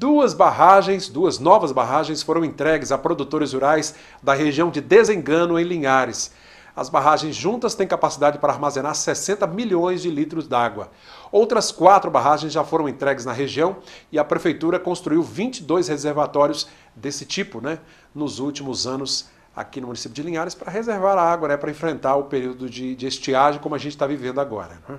duas barragens, duas novas barragens foram entregues a produtores rurais da região de Desengano, em Linhares. As barragens juntas têm capacidade para armazenar 60 milhões de litros d'água. Outras quatro barragens já foram entregues na região e a prefeitura construiu 22 reservatórios desse tipo né, nos últimos anos aqui no município de Linhares para reservar a água né, para enfrentar o período de, de estiagem como a gente está vivendo agora. Né?